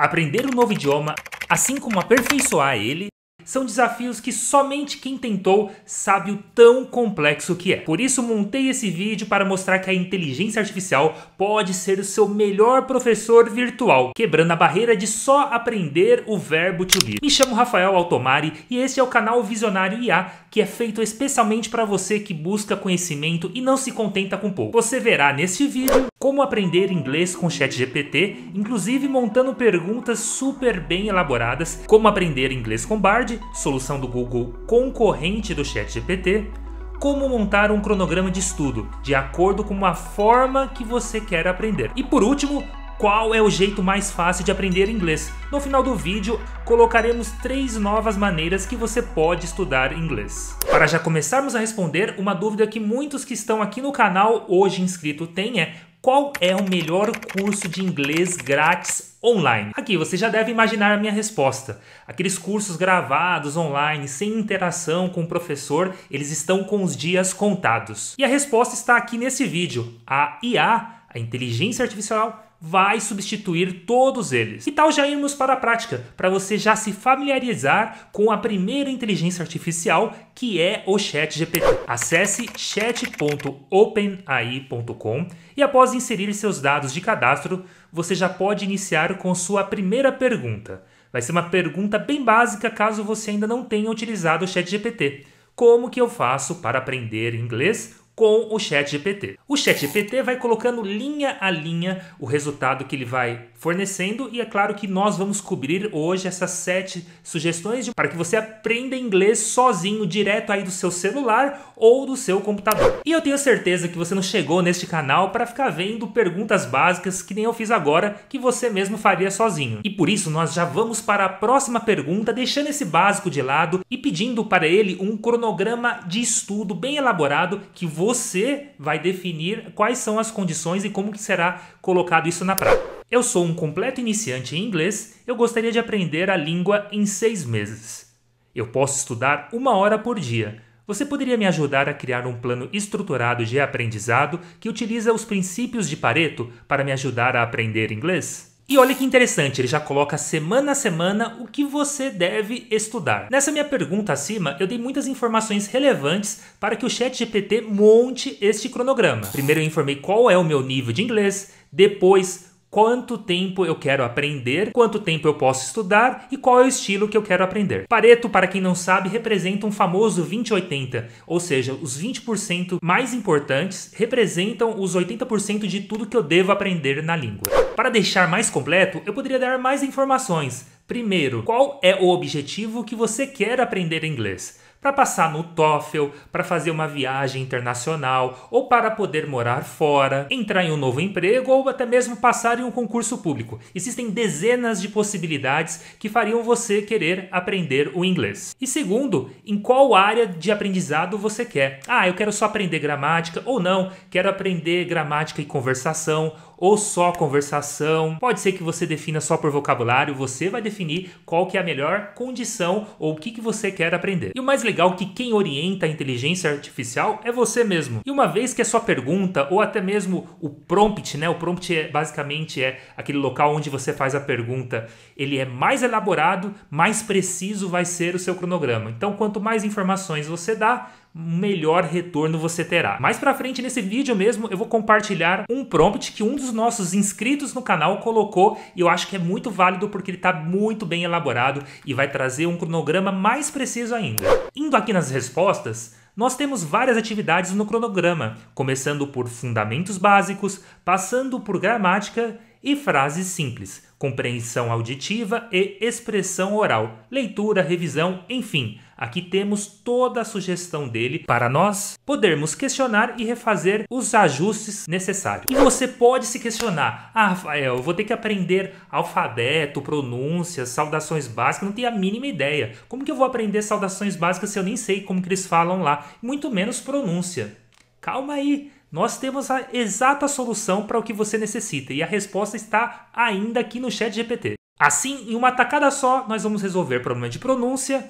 Aprender um novo idioma, assim como aperfeiçoar ele, são desafios que somente quem tentou sabe o tão complexo que é. Por isso montei esse vídeo para mostrar que a inteligência artificial pode ser o seu melhor professor virtual, quebrando a barreira de só aprender o verbo to be. Me chamo Rafael Altomari e este é o canal Visionário IA, que é feito especialmente para você que busca conhecimento e não se contenta com pouco. Você verá neste vídeo como aprender inglês com ChatGPT, inclusive montando perguntas super bem elaboradas, como aprender inglês com Bard solução do Google concorrente do ChatGPT, como montar um cronograma de estudo, de acordo com a forma que você quer aprender. E por último, qual é o jeito mais fácil de aprender inglês. No final do vídeo, colocaremos três novas maneiras que você pode estudar inglês. Para já começarmos a responder, uma dúvida que muitos que estão aqui no canal hoje inscrito têm é qual é o melhor curso de inglês grátis online? Aqui você já deve imaginar a minha resposta. Aqueles cursos gravados online, sem interação com o professor, eles estão com os dias contados. E a resposta está aqui nesse vídeo. A IA, a inteligência artificial, vai substituir todos eles. E tal já irmos para a prática, para você já se familiarizar com a primeira inteligência artificial, que é o ChatGPT. Acesse chat.openai.com e após inserir seus dados de cadastro, você já pode iniciar com sua primeira pergunta. Vai ser uma pergunta bem básica caso você ainda não tenha utilizado o ChatGPT. Como que eu faço para aprender inglês com o Chat GPT. O Chat GPT vai colocando linha a linha o resultado que ele vai fornecendo e é claro que nós vamos cobrir hoje essas sete sugestões para que você aprenda inglês sozinho direto aí do seu celular ou do seu computador. E eu tenho certeza que você não chegou neste canal para ficar vendo perguntas básicas que nem eu fiz agora que você mesmo faria sozinho. E por isso nós já vamos para a próxima pergunta, deixando esse básico de lado e pedindo para ele um cronograma de estudo bem elaborado que você você vai definir quais são as condições e como que será colocado isso na prática. Eu sou um completo iniciante em inglês, eu gostaria de aprender a língua em seis meses. Eu posso estudar uma hora por dia. Você poderia me ajudar a criar um plano estruturado de aprendizado que utiliza os princípios de Pareto para me ajudar a aprender inglês? E olha que interessante, ele já coloca semana a semana o que você deve estudar. Nessa minha pergunta acima, eu dei muitas informações relevantes para que o ChatGPT monte este cronograma. Primeiro eu informei qual é o meu nível de inglês, depois quanto tempo eu quero aprender, quanto tempo eu posso estudar e qual é o estilo que eu quero aprender. Pareto, para quem não sabe, representa um famoso 20-80, ou seja, os 20% mais importantes representam os 80% de tudo que eu devo aprender na língua. Para deixar mais completo, eu poderia dar mais informações. Primeiro, qual é o objetivo que você quer aprender inglês? para passar no TOEFL, para fazer uma viagem internacional ou para poder morar fora, entrar em um novo emprego ou até mesmo passar em um concurso público. Existem dezenas de possibilidades que fariam você querer aprender o inglês. E segundo, em qual área de aprendizado você quer? Ah, eu quero só aprender gramática ou não, quero aprender gramática e conversação ou só conversação. Pode ser que você defina só por vocabulário, você vai definir qual que é a melhor condição ou o que, que você quer aprender. E o mais legal é que quem orienta a inteligência artificial é você mesmo. E uma vez que a sua pergunta ou até mesmo o prompt, né? O prompt é basicamente é aquele local onde você faz a pergunta, ele é mais elaborado, mais preciso vai ser o seu cronograma. Então, quanto mais informações você dá, melhor retorno você terá. Mais para frente nesse vídeo mesmo, eu vou compartilhar um prompt que um dos nossos inscritos no canal colocou e eu acho que é muito válido porque ele está muito bem elaborado e vai trazer um cronograma mais preciso ainda. Indo aqui nas respostas, nós temos várias atividades no cronograma, começando por fundamentos básicos, passando por gramática e frases simples, compreensão auditiva e expressão oral, leitura, revisão, enfim, Aqui temos toda a sugestão dele para nós podermos questionar e refazer os ajustes necessários. E você pode se questionar, ah Rafael, eu vou ter que aprender alfabeto, pronúncias, saudações básicas, não tenho a mínima ideia. Como que eu vou aprender saudações básicas se eu nem sei como que eles falam lá, muito menos pronúncia? Calma aí, nós temos a exata solução para o que você necessita e a resposta está ainda aqui no chat GPT. Assim, em uma tacada só, nós vamos resolver problema de pronúncia,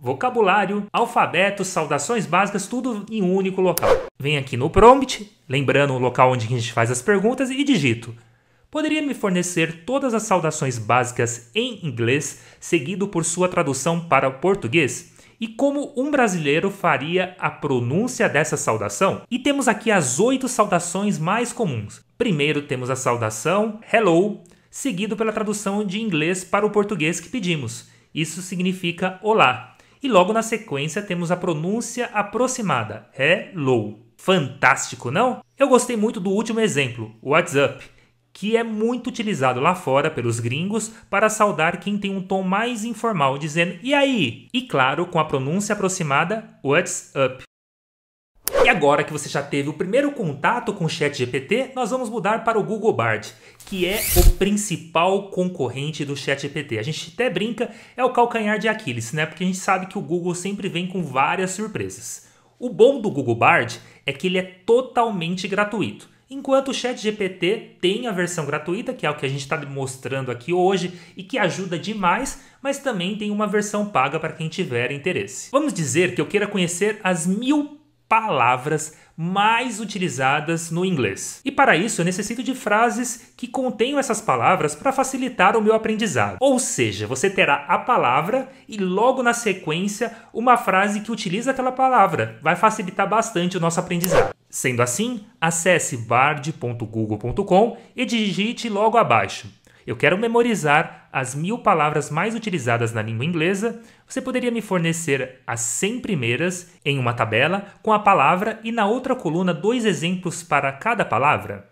vocabulário, alfabeto, saudações básicas, tudo em um único local. Venho aqui no prompt, lembrando o local onde a gente faz as perguntas e digito. Poderia me fornecer todas as saudações básicas em inglês, seguido por sua tradução para o português? E como um brasileiro faria a pronúncia dessa saudação? E temos aqui as oito saudações mais comuns. Primeiro temos a saudação hello, seguido pela tradução de inglês para o português que pedimos. Isso significa olá. E logo na sequência temos a pronúncia aproximada, hello. É Fantástico, não? Eu gostei muito do último exemplo, WhatsApp, que é muito utilizado lá fora pelos gringos para saudar quem tem um tom mais informal, dizendo e aí? E claro, com a pronúncia aproximada, what's up. E agora que você já teve o primeiro contato com o ChatGPT, nós vamos mudar para o Google Bard, que é o principal concorrente do ChatGPT. A gente até brinca, é o calcanhar de Aquiles, né? Porque a gente sabe que o Google sempre vem com várias surpresas. O bom do Google Bard é que ele é totalmente gratuito. Enquanto o ChatGPT tem a versão gratuita, que é o que a gente está mostrando aqui hoje e que ajuda demais, mas também tem uma versão paga para quem tiver interesse. Vamos dizer que eu queira conhecer as mil palavras mais utilizadas no inglês. E para isso eu necessito de frases que contenham essas palavras para facilitar o meu aprendizado. Ou seja, você terá a palavra e logo na sequência uma frase que utiliza aquela palavra. Vai facilitar bastante o nosso aprendizado. Sendo assim, acesse bard.google.com e digite logo abaixo eu quero memorizar as mil palavras mais utilizadas na língua inglesa, você poderia me fornecer as 100 primeiras em uma tabela com a palavra e na outra coluna dois exemplos para cada palavra?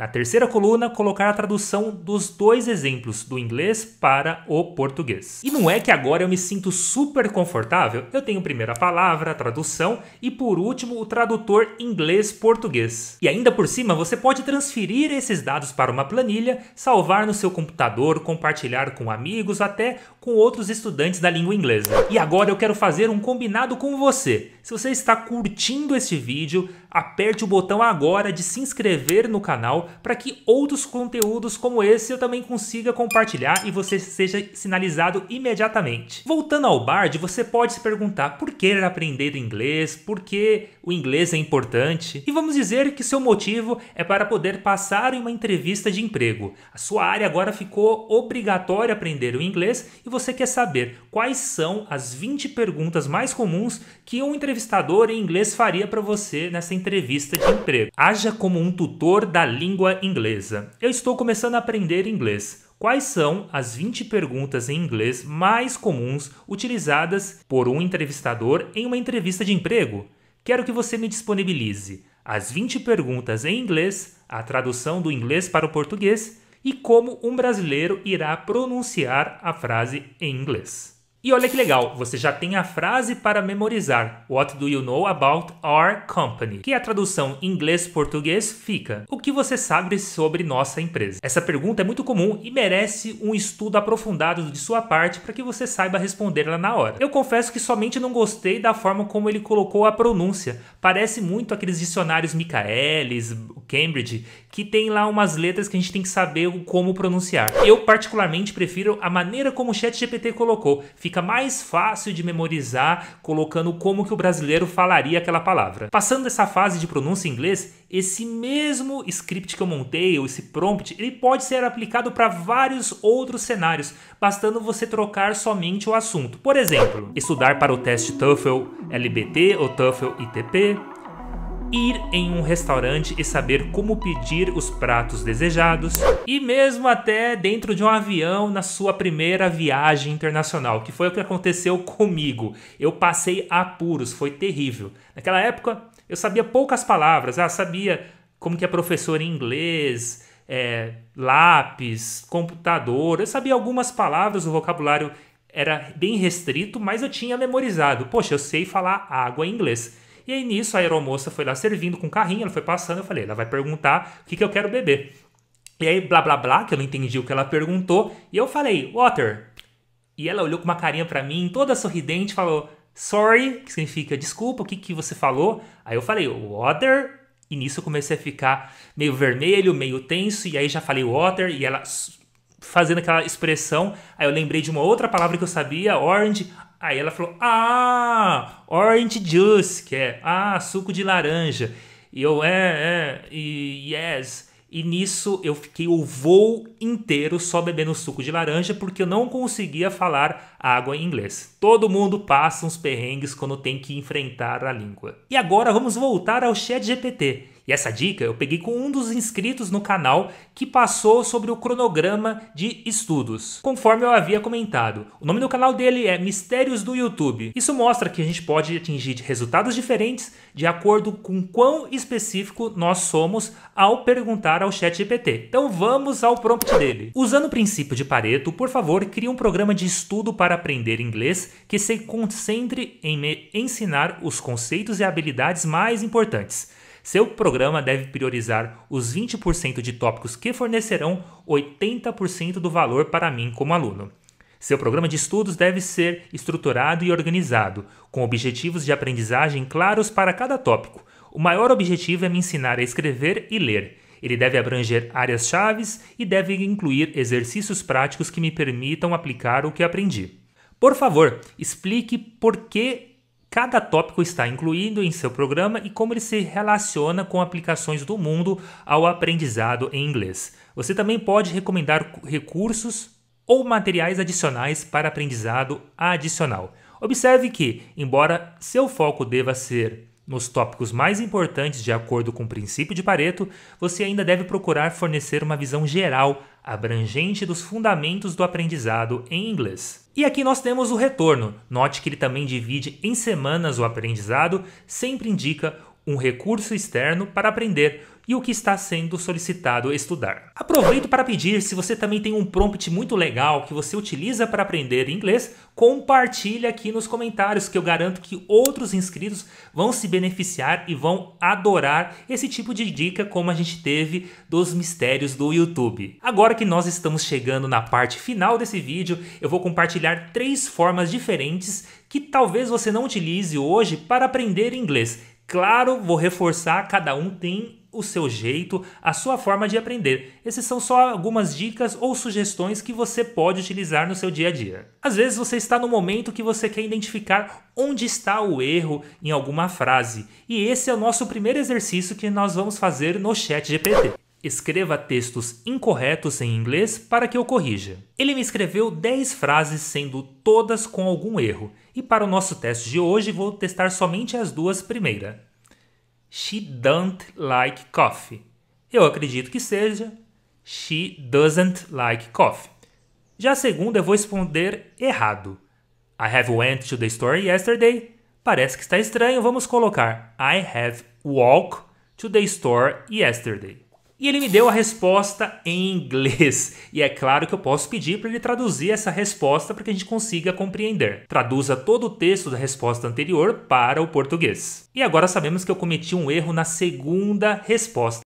Na terceira coluna, colocar a tradução dos dois exemplos, do inglês para o português. E não é que agora eu me sinto super confortável? Eu tenho primeiro a palavra, a tradução e por último o tradutor inglês-português. E ainda por cima, você pode transferir esses dados para uma planilha, salvar no seu computador, compartilhar com amigos, até com outros estudantes da língua inglesa. E agora eu quero fazer um combinado com você. Se você está curtindo este vídeo, aperte o botão agora de se inscrever no canal para que outros conteúdos como esse eu também consiga compartilhar e você seja sinalizado imediatamente. Voltando ao Bard, você pode se perguntar por que aprender inglês, por que o inglês é importante. E vamos dizer que seu motivo é para poder passar em uma entrevista de emprego. A sua área agora ficou obrigatória aprender o inglês e você quer saber quais são as 20 perguntas mais comuns que um entrevistador em inglês faria para você nessa entrevista de emprego. Haja como um tutor da língua língua inglesa. Eu estou começando a aprender inglês. Quais são as 20 perguntas em inglês mais comuns utilizadas por um entrevistador em uma entrevista de emprego? Quero que você me disponibilize as 20 perguntas em inglês, a tradução do inglês para o português e como um brasileiro irá pronunciar a frase em inglês. E olha que legal, você já tem a frase para memorizar. What do you know about our company? Que a tradução inglês-português fica: O que você sabe sobre nossa empresa? Essa pergunta é muito comum e merece um estudo aprofundado de sua parte para que você saiba responder ela na hora. Eu confesso que somente não gostei da forma como ele colocou a pronúncia. Parece muito aqueles dicionários Michaelis, Cambridge, que tem lá umas letras que a gente tem que saber como pronunciar. Eu particularmente prefiro a maneira como o ChatGPT colocou fica mais fácil de memorizar colocando como que o brasileiro falaria aquela palavra. Passando dessa fase de pronúncia em inglês, esse mesmo script que eu montei, ou esse prompt, ele pode ser aplicado para vários outros cenários, bastando você trocar somente o assunto. Por exemplo, estudar para o teste TOEFL LBT ou TOEFL ITP, ir em um restaurante e saber como pedir os pratos desejados, e mesmo até dentro de um avião na sua primeira viagem internacional, que foi o que aconteceu comigo. Eu passei apuros, foi terrível. Naquela época, eu sabia poucas palavras, ah, sabia como que é professor em inglês, é, lápis, computador, eu sabia algumas palavras, o vocabulário era bem restrito, mas eu tinha memorizado. Poxa, eu sei falar água em inglês. E aí nisso a aeromoça foi lá servindo com o carrinho, ela foi passando, eu falei, ela vai perguntar o que, que eu quero beber. E aí blá blá blá, que eu não entendi o que ela perguntou, e eu falei, water. E ela olhou com uma carinha para mim, toda sorridente, falou, sorry, que significa desculpa, o que, que você falou? Aí eu falei, water. E nisso eu comecei a ficar meio vermelho, meio tenso, e aí já falei water, e ela fazendo aquela expressão. Aí eu lembrei de uma outra palavra que eu sabia, orange. Aí ela falou: Ah, orange juice, que é ah, suco de laranja. E eu, é, é, e yes. E nisso eu fiquei o voo inteiro só bebendo suco de laranja porque eu não conseguia falar água em inglês. Todo mundo passa uns perrengues quando tem que enfrentar a língua. E agora vamos voltar ao Chat GPT. E essa dica eu peguei com um dos inscritos no canal que passou sobre o cronograma de estudos. Conforme eu havia comentado, o nome do canal dele é Mistérios do YouTube. Isso mostra que a gente pode atingir resultados diferentes de acordo com quão específico nós somos ao perguntar ao chat GPT. Então vamos ao prompt dele. Usando o princípio de Pareto, por favor, crie um programa de estudo para para aprender inglês que se concentre em me ensinar os conceitos e habilidades mais importantes. Seu programa deve priorizar os 20% de tópicos que fornecerão 80% do valor para mim como aluno. Seu programa de estudos deve ser estruturado e organizado, com objetivos de aprendizagem claros para cada tópico. O maior objetivo é me ensinar a escrever e ler. Ele deve abranger áreas-chave e deve incluir exercícios práticos que me permitam aplicar o que aprendi. Por favor, explique por que cada tópico está incluído em seu programa e como ele se relaciona com aplicações do mundo ao aprendizado em inglês. Você também pode recomendar recursos ou materiais adicionais para aprendizado adicional. Observe que, embora seu foco deva ser nos tópicos mais importantes, de acordo com o princípio de Pareto, você ainda deve procurar fornecer uma visão geral, abrangente dos fundamentos do aprendizado em inglês. E aqui nós temos o retorno. Note que ele também divide em semanas o aprendizado, sempre indica um recurso externo para aprender e o que está sendo solicitado estudar. Aproveito para pedir se você também tem um prompt muito legal que você utiliza para aprender inglês, compartilhe aqui nos comentários que eu garanto que outros inscritos vão se beneficiar e vão adorar esse tipo de dica como a gente teve dos mistérios do YouTube. Agora que nós estamos chegando na parte final desse vídeo, eu vou compartilhar três formas diferentes que talvez você não utilize hoje para aprender inglês Claro, vou reforçar, cada um tem o seu jeito, a sua forma de aprender. Esses são só algumas dicas ou sugestões que você pode utilizar no seu dia a dia. Às vezes você está no momento que você quer identificar onde está o erro em alguma frase, e esse é o nosso primeiro exercício que nós vamos fazer no Chat GPT. Escreva textos incorretos em inglês para que eu corrija. Ele me escreveu 10 frases, sendo todas com algum erro, e para o nosso teste de hoje vou testar somente as duas primeiras. She don't like coffee. Eu acredito que seja She doesn't like coffee. Já a segunda eu vou responder errado. I have went to the store yesterday. Parece que está estranho, vamos colocar I have walked to the store yesterday. E ele me deu a resposta em inglês. E é claro que eu posso pedir para ele traduzir essa resposta para que a gente consiga compreender. Traduza todo o texto da resposta anterior para o português. E agora sabemos que eu cometi um erro na segunda resposta.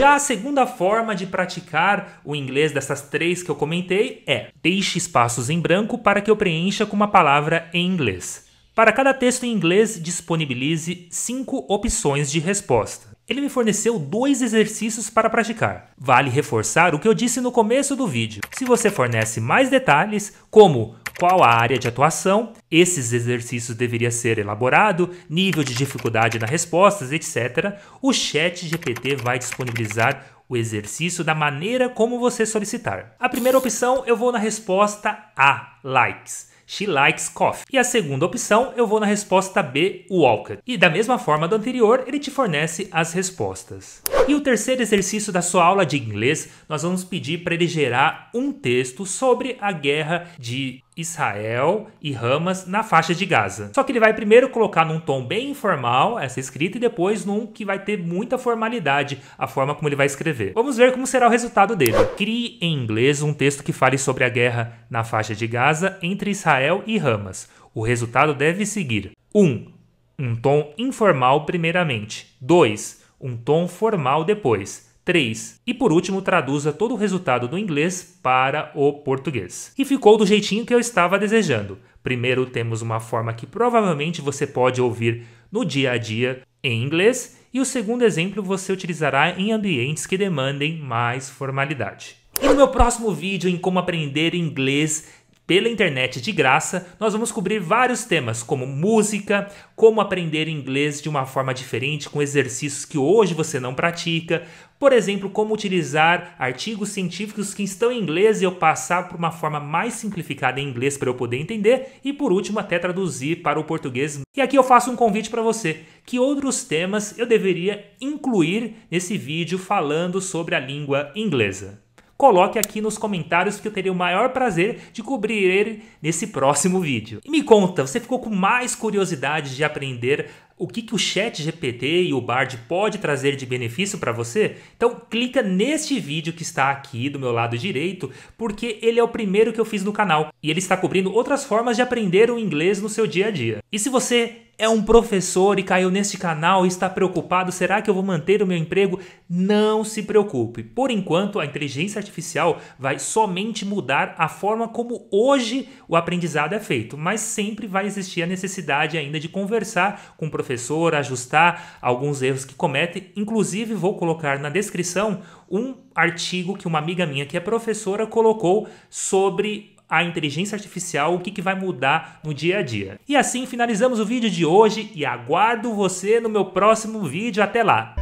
Já a segunda forma de praticar o inglês dessas três que eu comentei é deixe espaços em branco para que eu preencha com uma palavra em inglês. Para cada texto em inglês, disponibilize cinco opções de resposta. Ele me forneceu dois exercícios para praticar. Vale reforçar o que eu disse no começo do vídeo. Se você fornece mais detalhes, como qual a área de atuação, esses exercícios deveria ser elaborado, nível de dificuldade nas respostas, etc., o chat GPT vai disponibilizar o exercício da maneira como você solicitar. A primeira opção eu vou na resposta A, likes. She likes coffee. E a segunda opção, eu vou na resposta B, Walker. E da mesma forma do anterior, ele te fornece as respostas. E o terceiro exercício da sua aula de inglês, nós vamos pedir para ele gerar um texto sobre a guerra de Israel e Hamas na faixa de Gaza. Só que ele vai primeiro colocar num tom bem informal essa escrita e depois num que vai ter muita formalidade a forma como ele vai escrever. Vamos ver como será o resultado dele. Crie em inglês um texto que fale sobre a guerra na faixa de Gaza entre Israel e Hamas. O resultado deve seguir: 1. Um, um tom informal primeiramente. 2 um tom formal depois. 3. E por último, traduza todo o resultado do inglês para o português. E ficou do jeitinho que eu estava desejando. Primeiro, temos uma forma que provavelmente você pode ouvir no dia a dia em inglês, e o segundo exemplo você utilizará em ambientes que demandem mais formalidade. E no meu próximo vídeo em como aprender inglês pela internet de graça, nós vamos cobrir vários temas, como música, como aprender inglês de uma forma diferente, com exercícios que hoje você não pratica, por exemplo, como utilizar artigos científicos que estão em inglês e eu passar por uma forma mais simplificada em inglês para eu poder entender e por último até traduzir para o português. E aqui eu faço um convite para você, que outros temas eu deveria incluir nesse vídeo falando sobre a língua inglesa. Coloque aqui nos comentários que eu teria o maior prazer de cobrir ele nesse próximo vídeo. E me conta, você ficou com mais curiosidade de aprender o que, que o chat GPT e o Bard pode trazer de benefício para você? Então clica neste vídeo que está aqui do meu lado direito, porque ele é o primeiro que eu fiz no canal e ele está cobrindo outras formas de aprender o inglês no seu dia a dia. E se você é um professor e caiu neste canal e está preocupado, será que eu vou manter o meu emprego? Não se preocupe. Por enquanto, a inteligência artificial vai somente mudar a forma como hoje o aprendizado é feito, mas sempre vai existir a necessidade ainda de conversar com o professor, ajustar alguns erros que comete. Inclusive, vou colocar na descrição um artigo que uma amiga minha que é professora colocou sobre a inteligência artificial, o que, que vai mudar no dia a dia. E assim finalizamos o vídeo de hoje e aguardo você no meu próximo vídeo. Até lá!